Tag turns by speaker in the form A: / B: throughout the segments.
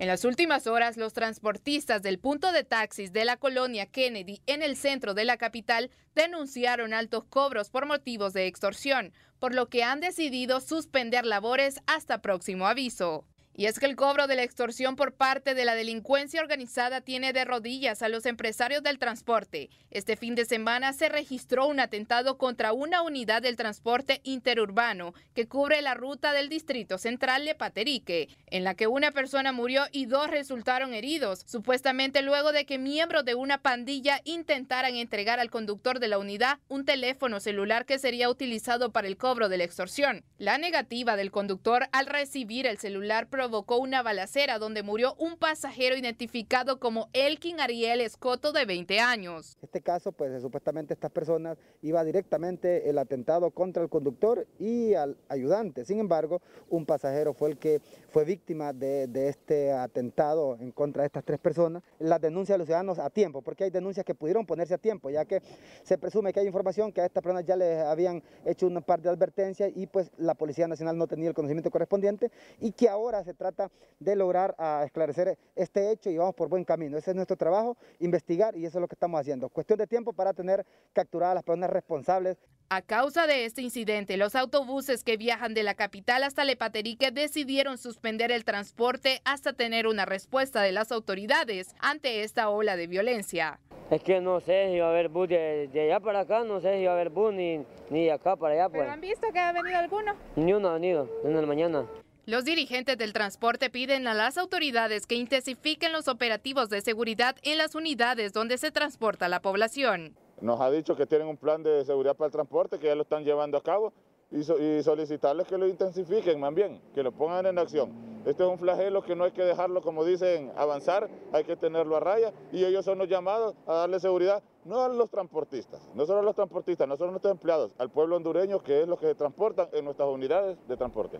A: En las últimas horas, los transportistas del punto de taxis de la colonia Kennedy en el centro de la capital denunciaron altos cobros por motivos de extorsión, por lo que han decidido suspender labores hasta próximo aviso. Y es que el cobro de la extorsión por parte de la delincuencia organizada tiene de rodillas a los empresarios del transporte. Este fin de semana se registró un atentado contra una unidad del transporte interurbano que cubre la ruta del distrito central de Paterique, en la que una persona murió y dos resultaron heridos, supuestamente luego de que miembros de una pandilla intentaran entregar al conductor de la unidad un teléfono celular que sería utilizado para el cobro de la extorsión. La negativa del conductor al recibir el celular provocó una balacera donde murió un pasajero identificado como Elkin Ariel Escoto de 20 años. Este
B: caso, pues supuestamente estas personas iba directamente el atentado contra el conductor y al ayudante. Sin embargo, un pasajero fue el que fue víctima de, este atentado en contra de estas tres personas. La denuncia de los ciudadanos a tiempo, porque hay denuncias que pudieron ponerse a tiempo, ya que se presume que hay información que a estas personas ya les habían hecho un par de advertencias y pues la Policía Nacional no tenía el conocimiento correspondiente y que ahora se se trata de lograr a ah, esclarecer este hecho y vamos por buen camino. Ese es nuestro trabajo, investigar y eso es lo que estamos haciendo. Cuestión de
A: tiempo para tener capturadas las personas
B: responsables.
A: A causa de este incidente, los autobuses que viajan de la capital hasta Lepaterique decidieron suspender el transporte hasta tener una respuesta de las autoridades ante esta ola de violencia.
C: Es que no sé si va a haber bus de, allá para acá, no sé si va a haber bus ni, de acá para allá. Pues. han
A: visto que ha venido alguno?
C: Ni uno ha venido, en la mañana.
A: Los dirigentes del transporte piden a las autoridades que intensifiquen los operativos de seguridad en las unidades donde se transporta la población.
C: Nos ha dicho que tienen un plan de seguridad para el transporte, que ya lo están llevando a cabo, y, solicitarles que lo intensifiquen más bien, que lo pongan en acción. Este es un flagelo que no hay que dejarlo, como dicen, avanzar, hay que tenerlo a raya, y ellos son los llamados a darle seguridad, no a los transportistas, no solo a los transportistas, no solo a nuestros empleados, al pueblo hondureño, que es lo que se transportan en nuestras unidades de transporte.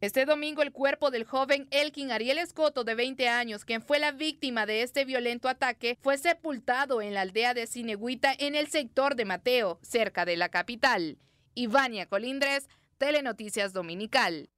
A: Este domingo el cuerpo del joven Elkin Ariel Escoto, de 20 años, quien fue la víctima de este violento ataque, fue sepultado en la aldea de Cinegüita en el sector de Mateo, cerca de la capital. Ivania Colindres, Telenoticias Dominical.